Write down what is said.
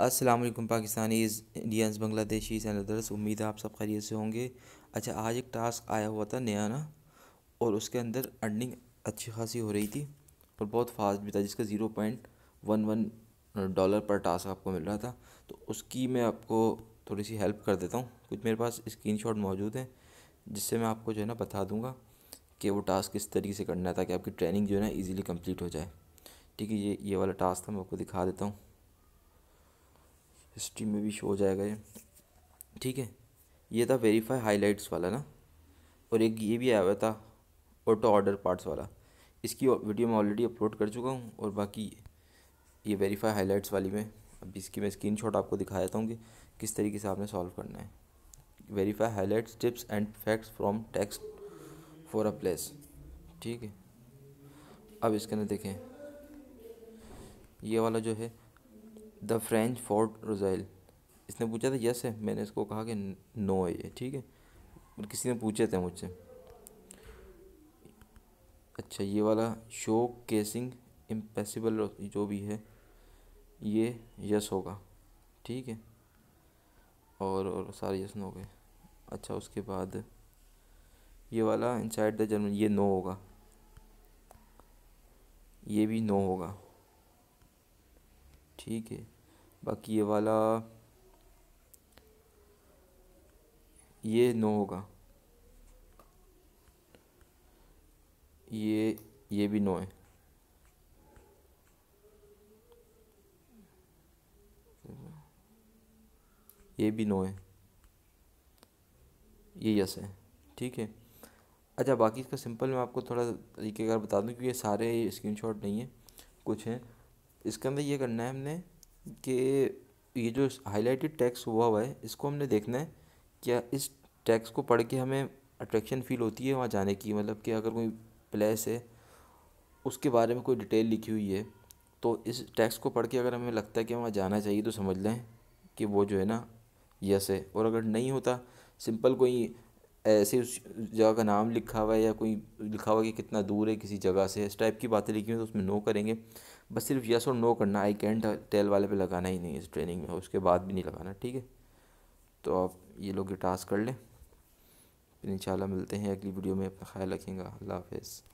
अस्सलाम वालेकुम Pakistanis Indians Bangladeshis and others उम्मीद है आप सब खैरियत से होंगे अच्छा आज एक टास्क आया हुआ था नया ना और उसके अंदर अर्निंग अच्छी खासी हो रही थी और बहुत फास्ट भी था जिसका zero point one one dollar पर टास्क आपको मिल रहा था तो उसकी मैं आपको थोड़ी सी हेल्प कर देता हूँ कुछ मेरे पास शॉट मौजूद हैं जिससे मैं आपको जो है ना बता दूँगा कि वो टास्क किस तरीके से करना है ताकि आपकी ट्रेनिंग जो है ना ईज़िली कम्प्लीट हो जाए ठीक है ये ये वाला टास्क था मैं आपको दिखा देता हूँ हिस्ट्री में भी शो हो जाएगा ये ठीक है ये था वेरीफाई हाइलाइट्स वाला ना और एक ये भी आया हुआ था ऑटो ऑर्डर पार्ट्स वाला इसकी वीडियो मैं ऑलरेडी अपलोड कर चुका हूँ और बाकी ये वेरीफाई हाइलाइट्स वाली में अब इसकी मैं स्क्रीन शॉट आपको दिखा देता हूँ कि किस तरीके से आपने सॉल्व करना है verify highlights tips and facts from text for a place ठीक है अब इसके ना देखें ये वाला जो है द फ्रेंच फोर्ट रोजाइल इसने पूछा था यस है मैंने इसको कहा कि नो है ये ठीक है और किसी ने पूछे थे मुझसे अच्छा ये वाला शो केसिंग इम्पेसिबल जो भी है ये यस होगा ठीक है और, और सारे यस नो हो गए अच्छा उसके बाद ये वाला इनसाइड द जर्मन ये नो होगा ये भी नो होगा ठीक है बाकी ये वाला ये नो होगा ये ये भी नो है ये भी नो है ये यस है ठीक है अच्छा बाकी इसका सिंपल मैं आपको थोड़ा का बता दूं क्योंकि ये सारे स्क्रीनशॉट नहीं है कुछ हैं इसके अंदर ये करना है हमने कि ये जो हाईलाइटेड टैक्स हुआ हुआ है इसको हमने देखना है क्या इस टैक्स को पढ़ के हमें अट्रैक्शन फील होती है वहाँ जाने की मतलब कि अगर कोई प्लेस है उसके बारे में कोई डिटेल लिखी हुई है तो इस टैक्स को पढ़ के अगर हमें लगता है कि वहाँ जाना चाहिए तो समझ लें कि वो जो है ना यस है और अगर नहीं होता सिंपल कोई ऐसे उस जगह का नाम लिखा हुआ है या कोई लिखा हुआ कि कितना दूर है किसी जगह से इस टाइप की बातें लिखी हुई तो उसमें नो करेंगे बस सिर्फ यस और नो करना आई कैन टेल वाले पे लगाना ही नहीं इस ट्रेनिंग में उसके बाद भी नहीं लगाना ठीक है तो आप ये लोग ये टास्क कर लें फिर इंशाल्लाह मिलते हैं अगली वीडियो में अपना ख्याल रखेंगे अल्लाह हाफिज़